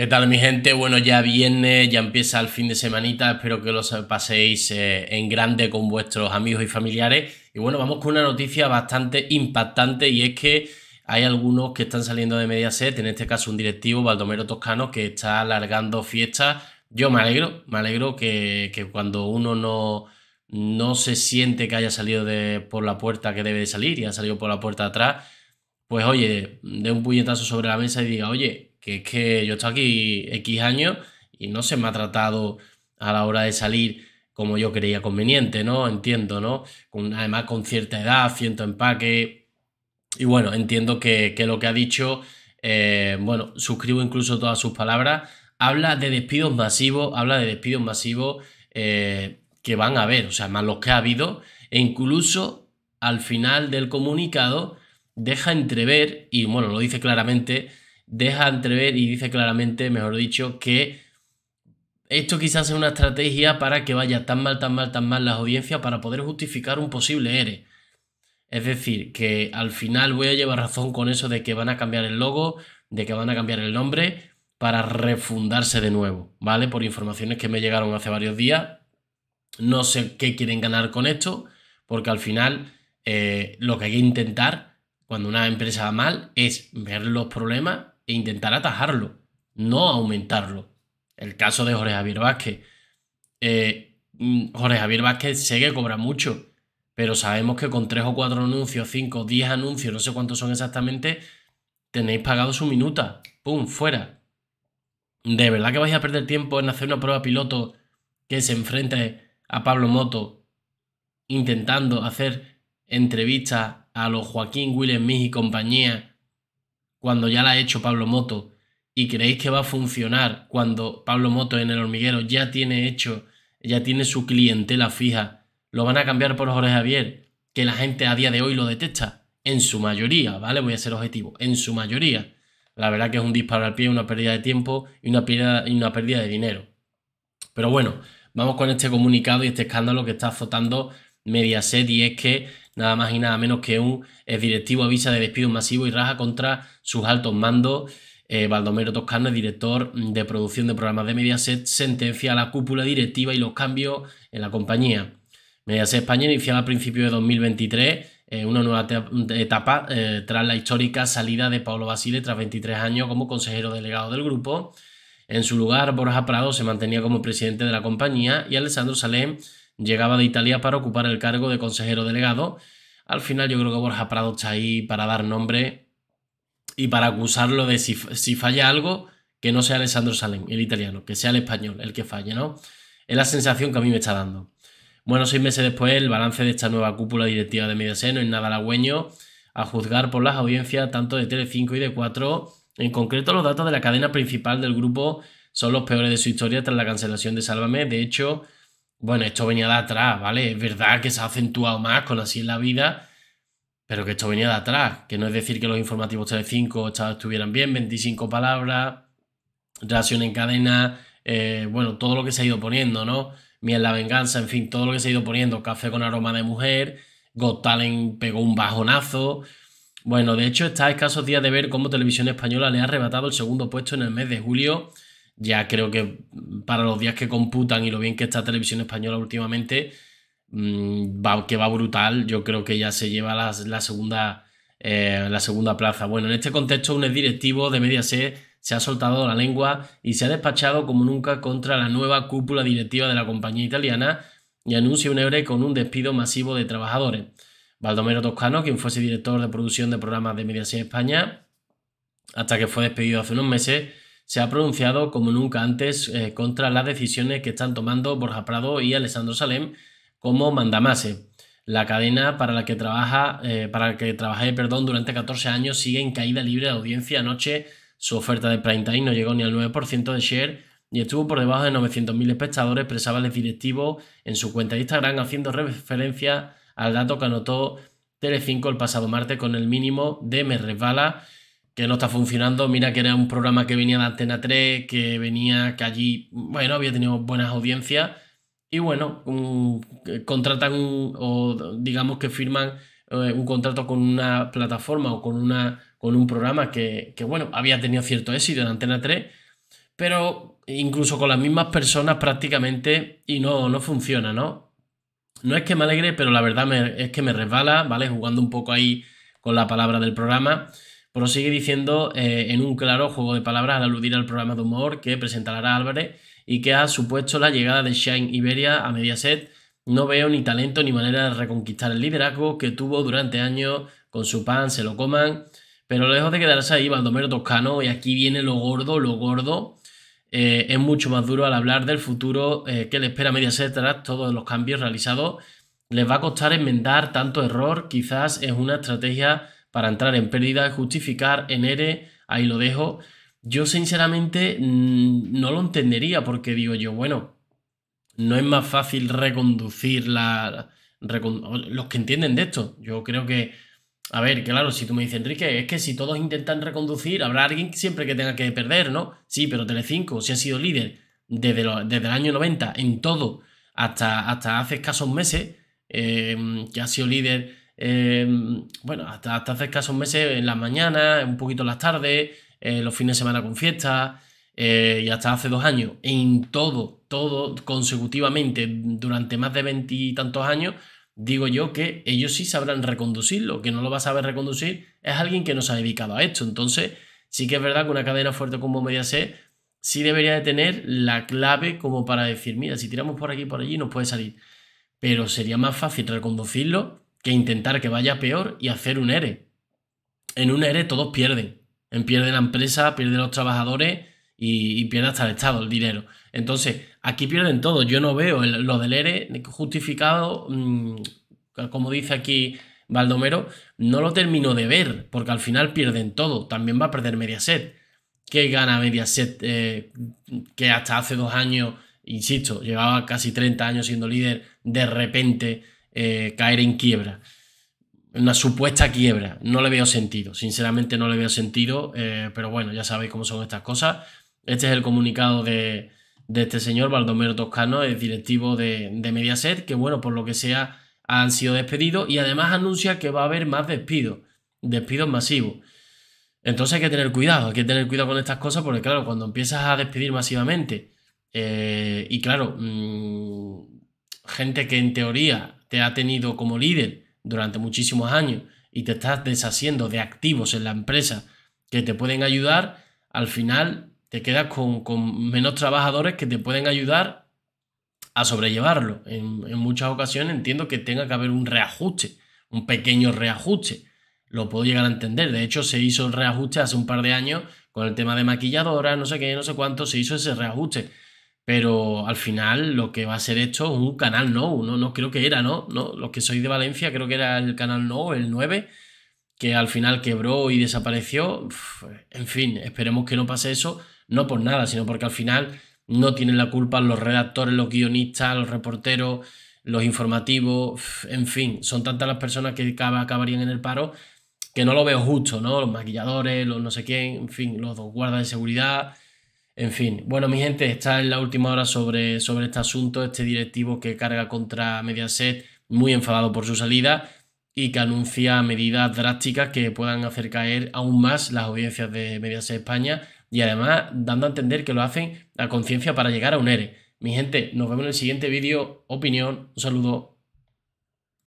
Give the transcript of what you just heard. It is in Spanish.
¿Qué tal mi gente? Bueno, ya viene, ya empieza el fin de semanita, espero que lo paséis eh, en grande con vuestros amigos y familiares. Y bueno, vamos con una noticia bastante impactante y es que hay algunos que están saliendo de media Mediaset, en este caso un directivo, Baldomero Toscano, que está alargando fiestas. Yo me alegro, me alegro que, cuando uno no, no se siente que haya salido de, por la puerta que debe de salir y ha salido por la puerta atrás, pues oye, dé un puñetazo sobre la mesa y diga, oye, que es que yo estoy aquí X años y no se me ha tratado a la hora de salir como yo creía conveniente, ¿no? Entiendo, ¿no? Con, además con cierta edad, ciento empaque. Y bueno, entiendo que, lo que ha dicho, eh, bueno, suscribo incluso todas sus palabras. Habla de despidos masivos, habla de despidos masivos eh, que van a haber, o sea, más los que ha habido. E incluso al final del comunicado deja entrever, y bueno, lo dice claramente, deja entrever y dice claramente, mejor dicho, que esto quizás es una estrategia para que vaya tan mal, tan mal, tan mal las audiencias para poder justificar un posible ERE. E. Es decir, que al final voy a llevar razón con eso de que van a cambiar el logo, de que van a cambiar el nombre para refundarse de nuevo, ¿vale? Por informaciones que me llegaron hace varios días. No sé qué quieren ganar con esto, porque al final eh, lo que hay que intentar cuando una empresa va mal es ver los problemas, e intentar atajarlo, no aumentarlo. El caso de Jorge Javier Vázquez. Eh, mm, Jorge Javier Vázquez sé que cobra mucho, pero sabemos que con tres o cuatro anuncios, cinco, o diez anuncios, no sé cuántos son exactamente, tenéis pagado su minuta. ¡Pum! Fuera. ¿De verdad que vais a perder tiempo en hacer una prueba piloto que se enfrente a Pablo Moto intentando hacer entrevistas a los Joaquín William y compañía cuando ya la ha hecho Pablo Moto y creéis que va a funcionar cuando Pablo Moto en el hormiguero ya tiene hecho, ya tiene su clientela fija, lo van a cambiar por Jorge Javier, que la gente a día de hoy lo detesta, en su mayoría, ¿vale? Voy a ser objetivo, en su mayoría. La verdad que es un disparo al pie, una pérdida de tiempo y una pérdida, y una pérdida de dinero. Pero bueno, vamos con este comunicado y este escándalo que está azotando Mediaset y es que nada más y nada menos que un eh, directivo avisa de despido masivo y raja contra sus altos mandos. Eh, Baldomero Toscano, director de producción de programas de Mediaset, sentencia a la cúpula directiva y los cambios en la compañía. Mediaset España iniciaba a principios de 2023 eh, una nueva etapa tras la histórica salida de Pablo Basile tras 23 años como consejero delegado del grupo. En su lugar, Borja Prado se mantenía como presidente de la compañía y Alessandro Salem llegaba de Italia para ocupar el cargo de consejero delegado. Al final yo creo que Borja Prado está ahí para dar nombre y para acusarlo de si, falla algo, que no sea Alessandro Salem, el italiano, que sea el español el que falle, ¿no? Es la sensación que a mí me está dando. Bueno, seis meses después, el balance de esta nueva cúpula directiva de Mediaset no es nada halagüeño, a juzgar por las audiencias tanto de Tele5 y de 4. En concreto, los datos de la cadena principal del grupo son los peores de su historia tras la cancelación de Sálvame. De hecho, bueno, esto venía de atrás, ¿vale? Es verdad que se ha acentuado más con así en la vida, pero que esto venía de atrás. Que no es decir que los informativos 3-5 estuvieran bien, 25 palabras, reacción en cadena, eh, bueno, todo lo que se ha ido poniendo, ¿no? Miel la venganza, en fin, todo lo que se ha ido poniendo, café con aroma de mujer, Got Talent pegó un bajonazo. Bueno, de hecho, está a escasos días de ver cómo Televisión Española le ha arrebatado el segundo puesto en el mes de julio ya creo que para los días que computan y lo bien que está Televisión Española últimamente, mm, que va brutal, yo creo que ya se lleva la, segunda, eh, la segunda plaza. Bueno, en este contexto, un directivo de Mediaset se ha soltado la lengua y se ha despachado como nunca contra la nueva cúpula directiva de la compañía italiana y anuncia un ere con un despido masivo de trabajadores. Valdomero Toscano, quien fuese director de producción de programas de Mediaset España, hasta que fue despedido hace unos meses, se ha pronunciado como nunca antes eh, contra las decisiones que están tomando Borja Prado y Alessandro Salem como mandamase. La cadena para la que trabaja, eh, para que trabajé perdón, durante 14 años sigue en caída libre de audiencia. Anoche su oferta de prime time no llegó ni al 9% de share y estuvo por debajo de 900.000 espectadores, expresaba el directivo en su cuenta de Instagram haciendo referencia al dato que anotó Telecinco el pasado martes con el mínimo de Me Resbala no está funcionando. Mira que era un programa que venía de Antena 3, que venía, que allí, bueno, había tenido buenas audiencias. Y bueno, eh, contratan o digamos que firman eh, un contrato con una plataforma o con, una, con un programa que, bueno, había tenido cierto éxito en Antena 3, pero incluso con las mismas personas prácticamente y no, no funciona, ¿no? No es que me alegre, pero la verdad es que me resbala, ¿vale? Jugando un poco ahí con la palabra del programa. Prosigue diciendo eh, en un claro juego de palabras al aludir al programa de humor que presentará Álvarez y que ha supuesto la llegada de Shine Iberia a Mediaset. No veo ni talento ni manera de reconquistar el liderazgo que tuvo durante años con su pan, se lo coman. Pero lejos de quedarse ahí, Valdomero Toscano, y aquí viene lo gordo, lo gordo, eh, es mucho más duro al hablar del futuro eh, que le espera Mediaset tras todos los cambios realizados. Les va a costar enmendar tanto error, quizás es una estrategia para entrar en pérdida, justificar en ERE, ahí lo dejo. Yo sinceramente mm, no lo entendería porque digo yo, bueno, no es más fácil reconducir la... los que entienden de esto. Yo creo que... A ver, claro, si tú me dices, Enrique, es que si todos intentan reconducir, habrá alguien siempre que tenga que perder, ¿no? Sí, pero Telecinco, si ha sido líder desde, desde el año 90 en todo hasta, hasta hace escasos meses, eh, que ha sido líder Em, bueno, hasta, hace hace escasos meses en las mañanas, un poquito en las tardes, eh, los fines de semana con fiestas, eh, y hasta hace dos años, en todo, todo consecutivamente, durante más de veintitantos años, digo yo que ellos sí sabrán reconducirlo. Que no lo va a saber reconducir es alguien que nos ha dedicado a esto. Entonces, sí que es verdad que una cadena fuerte como Mediaset sí debería de tener la clave como para decir, mira, si tiramos por aquí y por allí nos puede salir. Pero sería más fácil reconducirlo que intentar que vaya peor y hacer un ERE. En un ERE todos pierden. En pierde la empresa, pierde los trabajadores y, pierde hasta el Estado el dinero. Entonces, aquí pierden todo. Yo no veo lo del ERE justificado, mm, como dice aquí Baldomero, no lo termino de ver, porque al final pierden todo. También va a perder Mediaset. ¿Qué gana Mediaset eh, que hasta hace dos años, insisto, llevaba casi 30 años siendo líder, de repente eh, caer en quiebra. Una supuesta quiebra. No le veo sentido. Sinceramente no le veo sentido. Eh, pero bueno, ya sabéis cómo son estas cosas. Este es el comunicado de, de este señor, Baldomero Toscano, es directivo de, Mediaset, que bueno, por lo que sea, han sido despedidos y además anuncia que va a haber más despidos. Despidos masivos. Entonces hay que tener cuidado, hay que tener cuidado con estas cosas porque claro, cuando empiezas a despedir masivamente eh, y claro, mm, gente que en teoría te ha tenido como líder durante muchísimos años y te estás deshaciendo de activos en la empresa que te pueden ayudar, al final te quedas con, menos trabajadores que te pueden ayudar a sobrellevarlo. En, en, muchas ocasiones entiendo que tenga que haber un reajuste, un pequeño reajuste. Lo puedo llegar a entender. De hecho, se hizo el reajuste hace un par de años con el tema de maquilladora, no sé qué, no sé cuánto, se hizo ese reajuste pero al final lo que va a ser esto es un canal no, no, no creo que era, ¿no? ¿no? Los que sois de Valencia, creo que era el canal no, el 9, que al final quebró y desapareció. en fin, esperemos que no pase eso, no por nada, sino porque al final no tienen la culpa los redactores, los guionistas, los reporteros, los informativos, en fin, son tantas las personas que acabarían en el paro que no lo veo justo, ¿no? Los maquilladores, los no sé quién, en fin, los dos guardas de seguridad en fin, bueno, mi gente, está en la última hora sobre, sobre este asunto, este directivo que carga contra Mediaset, muy enfadado por su salida y que anuncia medidas drásticas que puedan hacer caer aún más las audiencias de Mediaset España y además dando a entender que lo hacen a conciencia para llegar a un ERE. Mi gente, nos vemos en el siguiente vídeo. Opinión, un saludo.